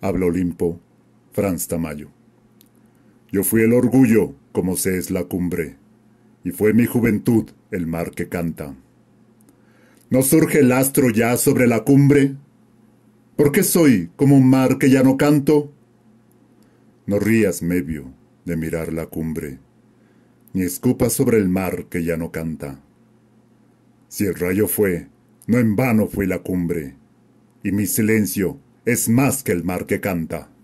habla Olimpo, Franz Tamayo. Yo fui el orgullo como se es la cumbre, y fue mi juventud el mar que canta. ¿No surge el astro ya sobre la cumbre? ¿Por qué soy como un mar que ya no canto? No rías, medio de mirar la cumbre, ni escupas sobre el mar que ya no canta. Si el rayo fue, no en vano fue la cumbre, y mi silencio es más que el mar que canta.